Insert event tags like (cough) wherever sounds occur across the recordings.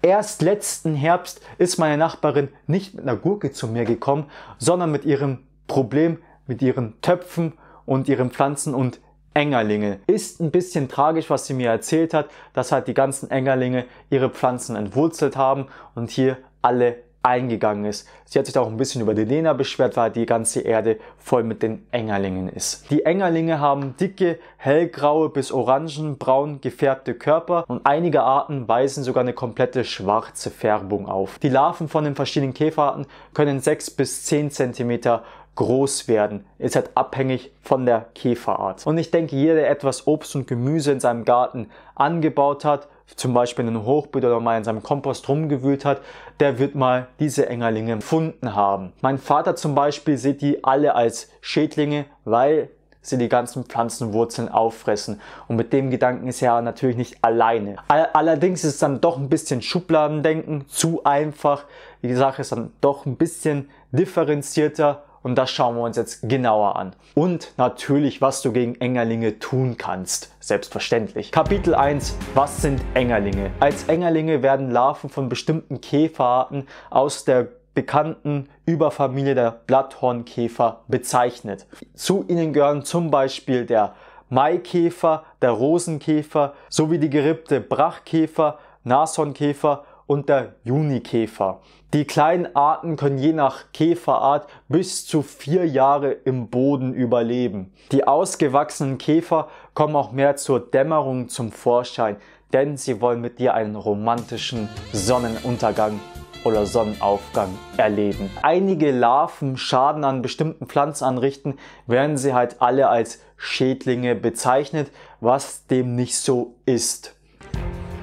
Erst letzten Herbst ist meine Nachbarin nicht mit einer Gurke zu mir gekommen, sondern mit ihrem Problem mit ihren Töpfen und ihren Pflanzen und Engerlinge. Ist ein bisschen tragisch, was sie mir erzählt hat, dass halt die ganzen Engerlinge ihre Pflanzen entwurzelt haben und hier alle eingegangen ist. Sie hat sich auch ein bisschen über die Lena beschwert, weil die ganze Erde voll mit den Engerlingen ist. Die Engerlinge haben dicke, hellgraue bis orangenbraun gefärbte Körper und einige Arten weisen sogar eine komplette schwarze Färbung auf. Die Larven von den verschiedenen Käferarten können 6 bis 10 cm groß werden. Ist halt abhängig von der Käferart. Und ich denke, jeder, der etwas Obst und Gemüse in seinem Garten angebaut hat, zum Beispiel in einem Hochbeet oder mal in seinem Kompost rumgewühlt hat, der wird mal diese Engerlinge gefunden haben. Mein Vater zum Beispiel sieht die alle als Schädlinge, weil sie die ganzen Pflanzenwurzeln auffressen. Und mit dem Gedanken ist er natürlich nicht alleine. allerdings ist es dann doch ein bisschen Schubladendenken, zu einfach. Die Sache ist dann doch ein bisschen differenzierter und das schauen wir uns jetzt genauer an. Und natürlich, was du gegen Engerlinge tun kannst. Selbstverständlich. Kapitel 1. Was sind Engerlinge? Als Engerlinge werden Larven von bestimmten Käferarten aus der bekannten Überfamilie der Blatthornkäfer bezeichnet. Zu ihnen gehören zum Beispiel der Maikäfer, der Rosenkäfer sowie die gerippte Brachkäfer, Nashornkäfer und der Junikäfer. Die kleinen Arten können je nach Käferart bis zu vier Jahre im Boden überleben. Die ausgewachsenen Käfer kommen auch mehr zur Dämmerung zum Vorschein, denn sie wollen mit dir einen romantischen Sonnenuntergang oder Sonnenaufgang erleben. Einige Larven Schaden an bestimmten Pflanzen anrichten, werden sie halt alle als Schädlinge bezeichnet, was dem nicht so ist.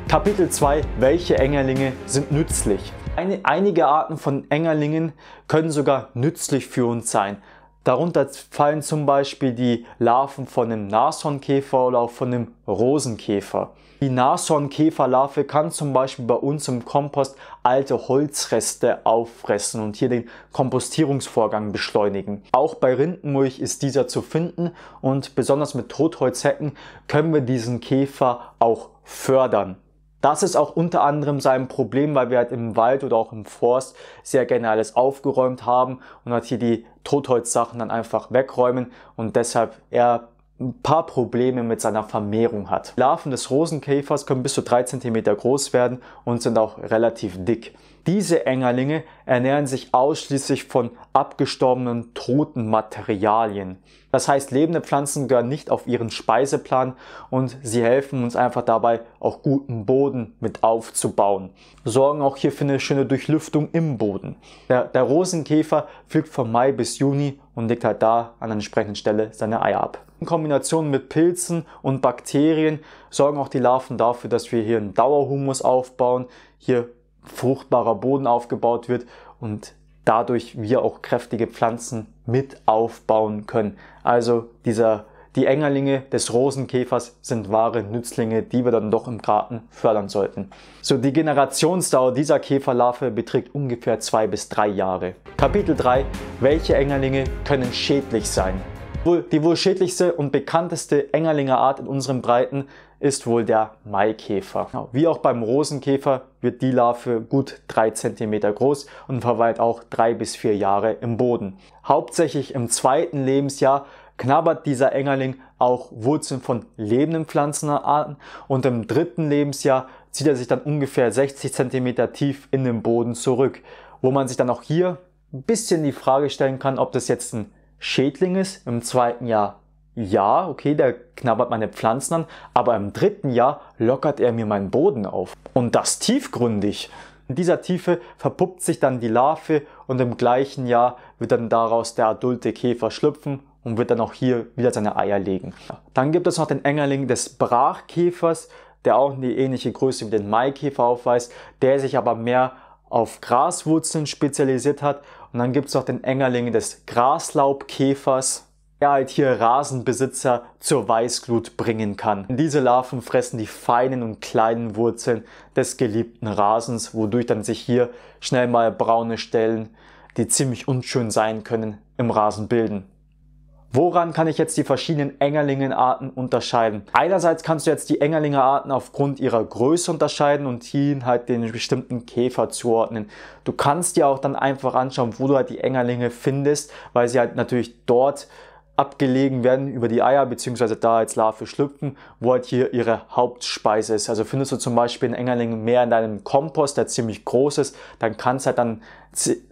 Kapitel 2 Welche Engerlinge sind nützlich? Eine, einige Arten von Engerlingen können sogar nützlich für uns sein. Darunter fallen zum Beispiel die Larven von einem Nashornkäfer oder auch von einem Rosenkäfer. Die Nashornkäferlarve kann zum Beispiel bei uns im Kompost alte Holzreste auffressen und hier den Kompostierungsvorgang beschleunigen. Auch bei Rindenmulch ist dieser zu finden und besonders mit Totholzhecken können wir diesen Käfer auch fördern. Das ist auch unter anderem sein Problem, weil wir halt im Wald oder auch im Forst sehr gerne alles aufgeräumt haben und halt hier die Totholzsachen dann einfach wegräumen und deshalb er ein paar Probleme mit seiner Vermehrung hat. Larven des Rosenkäfers können bis zu drei Zentimeter groß werden und sind auch relativ dick. Diese Engerlinge ernähren sich ausschließlich von abgestorbenen, toten Materialien. Das heißt, lebende Pflanzen gehören nicht auf ihren Speiseplan und sie helfen uns einfach dabei, auch guten Boden mit aufzubauen. Sorgen auch hier für eine schöne Durchlüftung im Boden. Der, der Rosenkäfer fliegt von Mai bis Juni und legt halt da an der entsprechenden Stelle seine Eier ab. In Kombination mit Pilzen und Bakterien sorgen auch die Larven dafür, dass wir hier einen Dauerhumus aufbauen, hier fruchtbarer Boden aufgebaut wird und dadurch wir auch kräftige Pflanzen mit aufbauen können. Also dieser, die Engerlinge des Rosenkäfers sind wahre Nützlinge, die wir dann doch im Garten fördern sollten. So, die Generationsdauer dieser Käferlarve beträgt ungefähr zwei bis drei Jahre. Kapitel 3. Welche Engerlinge können schädlich sein? Wohl, Die wohl schädlichste und bekannteste Engerlinger Art in unseren Breiten ist wohl der Maikäfer. Genau. Wie auch beim Rosenkäfer wird die Larve gut drei Zentimeter groß und verweilt auch drei bis vier Jahre im Boden. Hauptsächlich im zweiten Lebensjahr knabbert dieser Engerling auch Wurzeln von lebenden Pflanzenarten und im dritten Lebensjahr zieht er sich dann ungefähr 60 Zentimeter tief in den Boden zurück, wo man sich dann auch hier ein bisschen die Frage stellen kann, ob das jetzt ein Schädling ist, im zweiten Jahr ja, okay, der knabbert meine Pflanzen an, aber im dritten Jahr lockert er mir meinen Boden auf. Und das tiefgründig. In dieser Tiefe verpuppt sich dann die Larve und im gleichen Jahr wird dann daraus der adulte Käfer schlüpfen und wird dann auch hier wieder seine Eier legen. Dann gibt es noch den Engerling des Brachkäfers, der auch eine ähnliche Größe wie den Maikäfer aufweist, der sich aber mehr auf Graswurzeln spezialisiert hat und dann gibt es noch den Engerling des Graslaubkäfers, der halt hier Rasenbesitzer zur Weißglut bringen kann. Diese Larven fressen die feinen und kleinen Wurzeln des geliebten Rasens, wodurch dann sich hier schnell mal braune Stellen, die ziemlich unschön sein können, im Rasen bilden. Woran kann ich jetzt die verschiedenen Engerlingenarten unterscheiden? Einerseits kannst du jetzt die Engerlingerarten aufgrund ihrer Größe unterscheiden und ihnen halt den bestimmten Käfer zuordnen. Du kannst dir auch dann einfach anschauen, wo du halt die Engerlinge findest, weil sie halt natürlich dort abgelegen werden über die Eier beziehungsweise da als Larve schlüpfen, wo halt hier ihre Hauptspeise ist. Also findest du zum Beispiel einen Engerling mehr in deinem Kompost, der ziemlich groß ist, dann kann es halt dann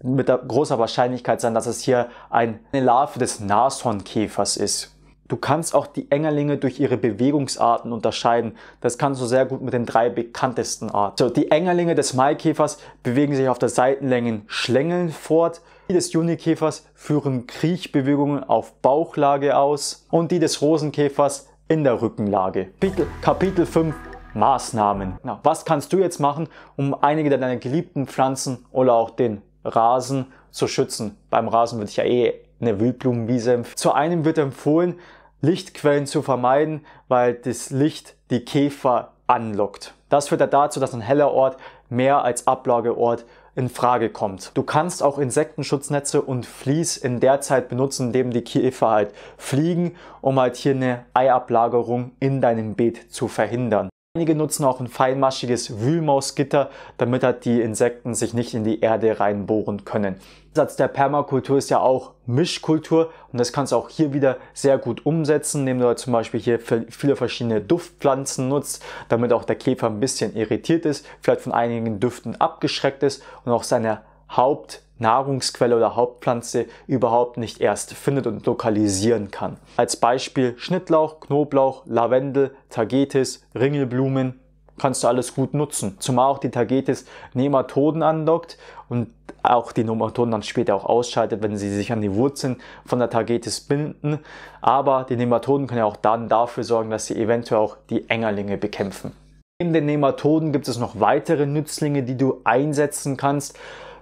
mit großer Wahrscheinlichkeit sein, dass es hier eine Larve des Nashornkäfers ist. Du kannst auch die Engerlinge durch ihre Bewegungsarten unterscheiden. Das kannst du sehr gut mit den drei bekanntesten Arten. So, die Engerlinge des Maikäfers bewegen sich auf der Seitenlänge schlängeln fort. Die des Junikäfers führen Kriechbewegungen auf Bauchlage aus und die des Rosenkäfers in der Rückenlage. Kapitel, Kapitel 5 Maßnahmen. Na, was kannst du jetzt machen, um einige deiner geliebten Pflanzen oder auch den Rasen zu schützen? Beim Rasen würde ich ja eh eine Wildblumenwiese empfehlen. Zu einem wird empfohlen, Lichtquellen zu vermeiden, weil das Licht die Käfer anlockt. Das führt dazu, dass ein heller Ort mehr als Ablageort in Frage kommt. Du kannst auch Insektenschutznetze und Vlies in der Zeit benutzen, indem die Käfer halt fliegen, um halt hier eine Eiablagerung in deinem Beet zu verhindern. Einige nutzen auch ein feinmaschiges Wühlmausgitter, damit halt die Insekten sich nicht in die Erde reinbohren können. Der Satz der Permakultur ist ja auch Mischkultur und das kannst du auch hier wieder sehr gut umsetzen, indem du halt zum Beispiel hier viele verschiedene Duftpflanzen nutzt, damit auch der Käfer ein bisschen irritiert ist, vielleicht von einigen Düften abgeschreckt ist und auch seine Hauptnahrungsquelle oder Hauptpflanze überhaupt nicht erst findet und lokalisieren kann. Als Beispiel Schnittlauch, Knoblauch, Lavendel, Tagetes, Ringelblumen kannst du alles gut nutzen. Zumal auch die Tagetes Nematoden andockt und auch die Nematoden dann später auch ausschaltet, wenn sie sich an die Wurzeln von der Tagetes binden. Aber die Nematoden können ja auch dann dafür sorgen, dass sie eventuell auch die Engerlinge bekämpfen. Neben den Nematoden gibt es noch weitere Nützlinge, die du einsetzen kannst.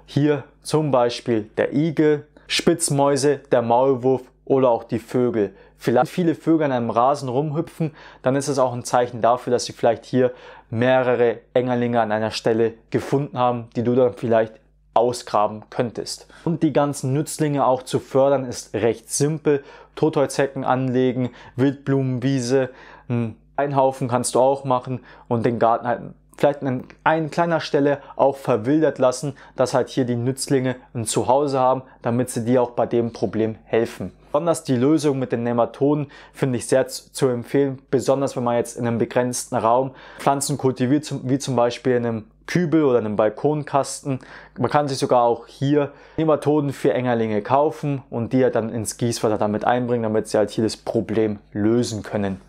Hier zum Beispiel der Igel, Spitzmäuse, der Maulwurf oder auch die Vögel. Vielleicht viele Vögel an einem Rasen rumhüpfen, dann ist es auch ein Zeichen dafür, dass sie vielleicht hier mehrere Engerlinge an einer Stelle gefunden haben, die du dann vielleicht ausgraben könntest. Und die ganzen Nützlinge auch zu fördern ist recht simpel. Totholzhecken anlegen, Wildblumenwiese, hm, einen Haufen kannst du auch machen und den Garten halt vielleicht an ein kleiner Stelle auch verwildert lassen, dass halt hier die Nützlinge ein Zuhause haben, damit sie dir auch bei dem Problem helfen. Besonders die Lösung mit den Nematoden finde ich sehr zu empfehlen, besonders wenn man jetzt in einem begrenzten Raum Pflanzen kultiviert, wie zum Beispiel in einem Kübel oder einem Balkonkasten. Man kann sich sogar auch hier Nematoden für Engerlinge kaufen und die halt dann ins Gießwasser damit einbringen, damit sie halt hier das Problem lösen können.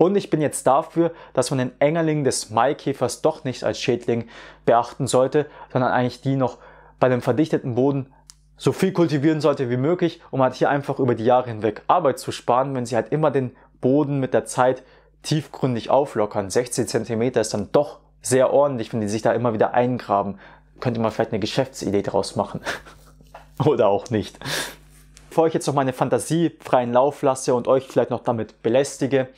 Und ich bin jetzt dafür, dass man den Engerling des Maikäfers doch nicht als Schädling beachten sollte, sondern eigentlich die noch bei dem verdichteten Boden so viel kultivieren sollte wie möglich, um halt hier einfach über die Jahre hinweg Arbeit zu sparen, wenn sie halt immer den Boden mit der Zeit tiefgründig auflockern. 16 Zentimeter ist dann doch sehr ordentlich, wenn die sich da immer wieder eingraben. Könnte man vielleicht eine Geschäftsidee draus machen. (laughs) Oder auch nicht. Bevor ich jetzt noch meine Fantasie freien Lauf lasse und euch vielleicht noch damit belästige,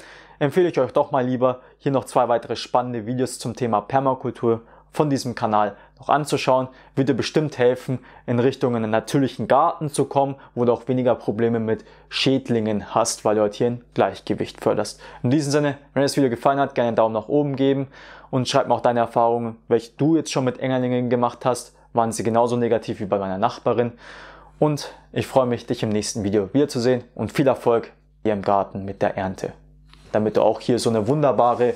empfehle ich euch doch mal lieber, hier noch zwei weitere spannende Videos zum Thema Permakultur von diesem Kanal noch anzuschauen. Wird dir bestimmt helfen, in Richtung einen natürlichen Garten zu kommen, wo du auch weniger Probleme mit Schädlingen hast, weil du halt hier ein Gleichgewicht förderst. In diesem Sinne, wenn dir das Video gefallen hat, gerne einen Daumen nach oben geben und schreib mir auch deine Erfahrungen, welche du jetzt schon mit Engerlingen gemacht hast. Waren sie genauso negativ wie bei meiner Nachbarin? Und ich freue mich, dich im nächsten Video wiederzusehen und viel Erfolg hier im Garten mit der Ernte damit du auch hier so eine wunderbare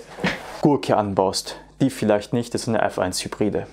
Gurke anbaust, die vielleicht nicht das ist eine F1-Hybride.